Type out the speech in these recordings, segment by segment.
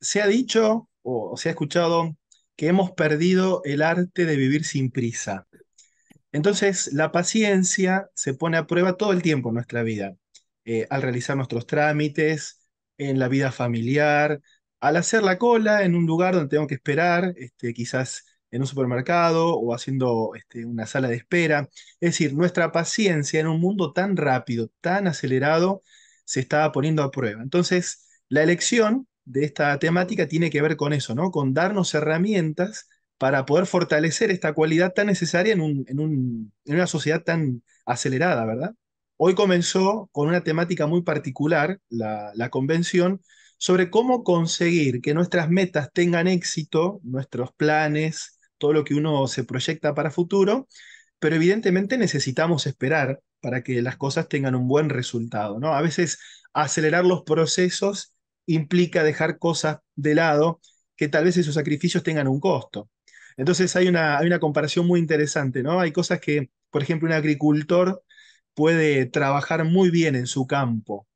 se ha dicho o se ha escuchado que hemos perdido el arte de vivir sin prisa. Entonces, la paciencia se pone a prueba todo el tiempo en nuestra vida, eh, al realizar nuestros trámites, en la vida familiar, al hacer la cola en un lugar donde tengo que esperar, este, quizás en un supermercado o haciendo este, una sala de espera. Es decir, nuestra paciencia en un mundo tan rápido, tan acelerado, se está poniendo a prueba. Entonces, la elección de esta temática tiene que ver con eso, ¿no? Con darnos herramientas para poder fortalecer esta cualidad tan necesaria en, un, en, un, en una sociedad tan acelerada, ¿verdad? Hoy comenzó con una temática muy particular, la, la convención, sobre cómo conseguir que nuestras metas tengan éxito, nuestros planes, todo lo que uno se proyecta para futuro, pero evidentemente necesitamos esperar para que las cosas tengan un buen resultado, ¿no? A veces acelerar los procesos implica dejar cosas de lado que tal vez esos sacrificios tengan un costo. Entonces hay una, comparación muy interesante, ¿no? Hay cosas que, por ejemplo, un agricultor puede trabajar muy bien en su campo.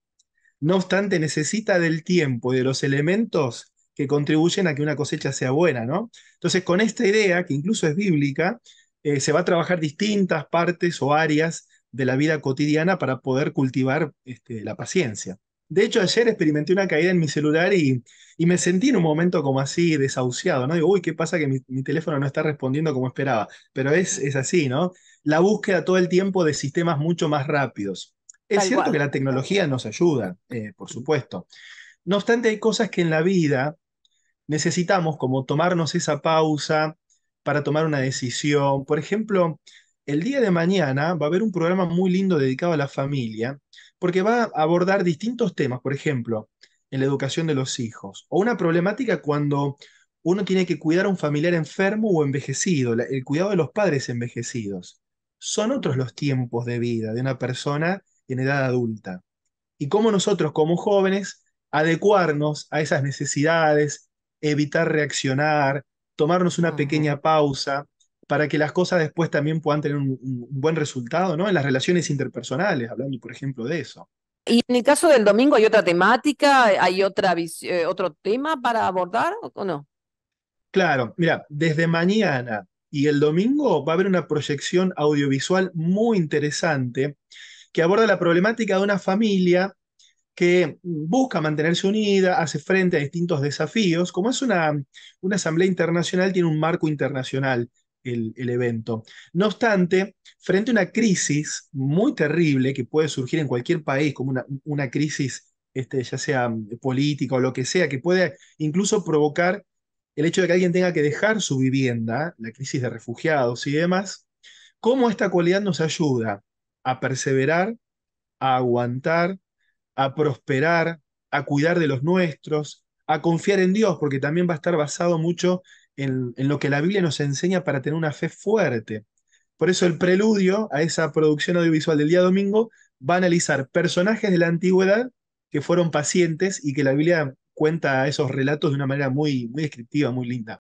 No obstante, necesita del tiempo y de los elementos que contribuyen a que una cosecha sea buena, ¿no? Entonces, con esta idea, que incluso es bíblica, eh, se va a trabajar distintas partes o áreas de la vida cotidiana para poder cultivar este, la paciencia. De hecho, ayer experimenté una caída en mi celular y, me sentí en un momento como así desahuciado, ¿no? Digo, uy, ¿qué pasa que mi, teléfono no está respondiendo como esperaba? Pero es, es, así, ¿no? La búsqueda todo el tiempo de sistemas mucho más rápidos. Es cierto que la tecnología nos ayuda, eh, por supuesto. No obstante, hay cosas que en la vida necesitamos como tomarnos esa pausa para tomar una decisión. Por ejemplo, el día de mañana va a haber un programa muy lindo dedicado a la familia, porque va a abordar distintos temas, por ejemplo, en la educación de los hijos, o una problemática cuando uno tiene que cuidar a un familiar enfermo o envejecido, el cuidado de los padres envejecidos. Son otros los tiempos de vida de una persona en edad adulta. Y cómo nosotros como jóvenes adecuarnos a esas necesidades, evitar reaccionar, tomarnos una pequeña pausa para que las cosas después también puedan tener un, buen resultado ¿no? en las relaciones interpersonales, hablando por ejemplo de eso. ¿Y en el caso del domingo hay otra temática? ¿Hay otra, eh, otro tema para abordar o no? Claro, mira, desde mañana y el domingo va a haber una proyección audiovisual muy interesante que aborda la problemática de una familia que busca mantenerse unida, hace frente a distintos desafíos. Como es una, una asamblea internacional, tiene un marco internacional el, evento. No obstante, frente a una crisis muy terrible que puede surgir en cualquier país, como una, una crisis, este, ya sea mm, política o lo que sea, que puede incluso provocar el hecho de que alguien tenga que dejar su vivienda, la crisis de refugiados y demás, cómo esta cualidad nos ayuda a perseverar, a aguantar, a prosperar, a cuidar de los nuestros, a confiar en Dios, porque también va a estar basado mucho en, lo que la Biblia nos enseña para tener una fe fuerte. Por eso el preludio a esa producción audiovisual del día domingo va a analizar personajes de la antigüedad que fueron pacientes y que la Biblia cuenta esos relatos de una manera muy, muy descriptiva, muy linda.